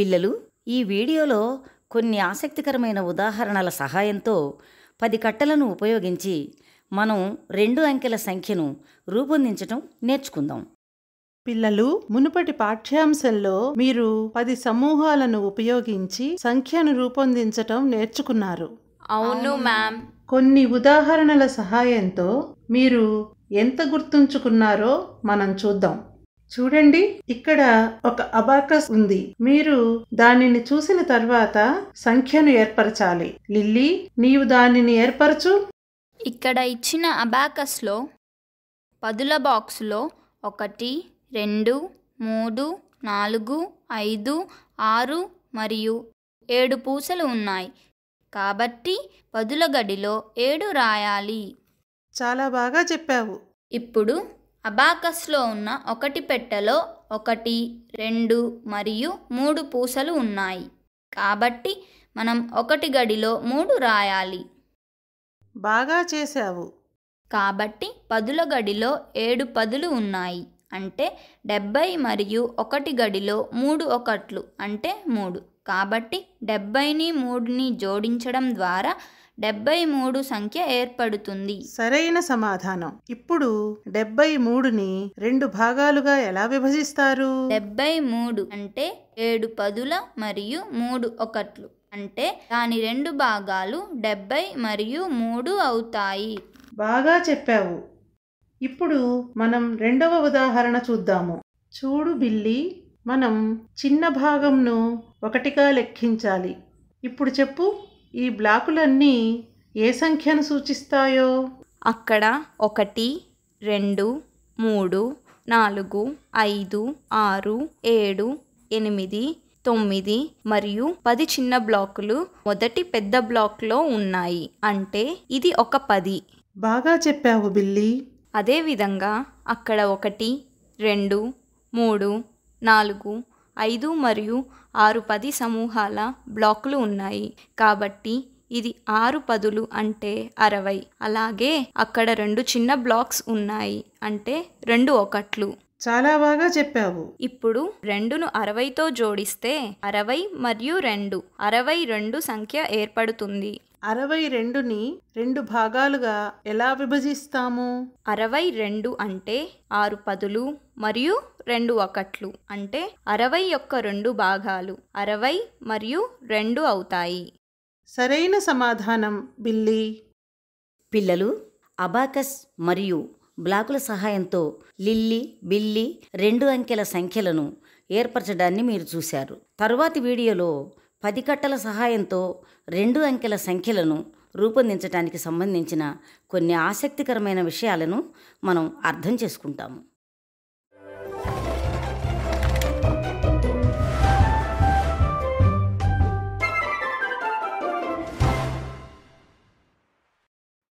పిల్లలు ఈ వీడియోలో కొన్ని ఆసక్తికరమైన ఉదాహరణల సహాయంతో పది కట్టలను ఉపయోగించి మనం రెండు అంకెల సంఖ్యను రూపొందించటం నేర్చుకుందాం పిల్లలు మునుపటి పాఠ్యాంశంలో మీరు పది సమూహాలను ఉపయోగించి సంఖ్యను రూపొందించటం నేర్చుకున్నారు అవును మ్యామ్ కొన్ని ఉదాహరణల సహాయంతో మీరు ఎంత గుర్తుంచుకున్నారో మనం చూద్దాం చూడండి ఇక్కడ ఒక అబాకస్ ఉంది మీరు దానిని చూసిన తర్వాత సంఖ్యను ఏర్పరచాలి లిల్లీ నీవు దానిని ఏర్పరచు ఇక్కడ ఇచ్చిన అబాకస్లో పదుల బాక్సులో ఒకటి రెండు మూడు నాలుగు ఐదు ఆరు మరియు ఏడు పూసలు ఉన్నాయి కాబట్టి పదుల గడిలో ఏడు రాయాలి చాలా బాగా చెప్పావు ఇప్పుడు అబాకస్లో ఉన్న ఒకటి పెట్టెలో ఒకటి రెండు మరియు మూడు పూసలు ఉన్నాయి కాబట్టి మనం ఒకటి గడిలో మూడు రాయాలి బాగా చేశావు కాబట్టి పదుల గడిలో ఏడు పదులు ఉన్నాయి అంటే డెబ్బై మరియు ఒకటి గడిలో మూడు ఒకట్లు అంటే మూడు కాబట్టి డెబ్బైని మూడుని జోడించడం ద్వారా డెబ్బై మూడు సంఖ్య ఏర్పడుతుంది సరైన సమాధానం ఇప్పుడు డెబ్బై మూడుని రెండు భాగాలుగా ఎలా విభజిస్తారు డెబ్బై మూడు అంటే ఏడు పదుల మరియు మూడు ఒకట్లు అంటే దాని రెండు భాగాలు డెబ్బై మరియు మూడు అవుతాయి బాగా చెప్పావు ఇప్పుడు మనం రెండవ ఉదాహరణ చూద్దాము చూడు బిల్లి మనం చిన్న భాగంను ఒకటిగా లెక్కించాలి ఇప్పుడు చెప్పు ఈ బ్లాకులన్నీ ఏ సంఖ్యను సూచిస్తాయో అక్కడ ఒకటి రెండు మూడు నాలుగు ఐదు ఆరు ఏడు ఎనిమిది తొమ్మిది మరియు పది చిన్న బ్లాకులు మొదటి పెద్ద బ్లాక్లో ఉన్నాయి అంటే ఇది ఒక పది బాగా చెప్పావు బిల్లి అదేవిధంగా అక్కడ ఒకటి రెండు మూడు నాలుగు ఐదు మరియు ఆరు పది సమూహాల బ్లాక్లు ఉన్నాయి కాబట్టి ఇది ఆరు పదులు అంటే అరవై అలాగే అక్కడ రెండు చిన్న బ్లాక్స్ ఉన్నాయి అంటే రెండు ఒకట్లు చాలా బాగా చెప్పావు ఇప్పుడు రెండును అరవైతో జోడిస్తే అరవై మరియు రెండు అరవై రెండు సంఖ్య ఏర్పడుతుంది అరవై రెండుని రెండు భాగాలుగా ఎలా విభజిస్తాము అరవై రెండు అంటే ఆరు పదులు మరియు రెండు ఒకట్లు అంటే అరవై యొక్క రెండు భాగాలు అరవై మరియు రెండు అవుతాయి సరైన సమాధానం బిల్లి పిల్లలు అబాకస్ మరియు బ్లాకుల సహాయంతో లిల్లి బిల్లి రెండు అంకెల సంఖ్యలను ఏర్పరచడాన్ని మీరు చూశారు తరువాతి వీడియోలో పది కట్టల సహాయంతో రెండు అంకెల సంఖ్యలను రూపొందించడానికి సంబంధించిన కొన్ని ఆసక్తికరమైన విషయాలను మనం అర్థం చేసుకుంటాము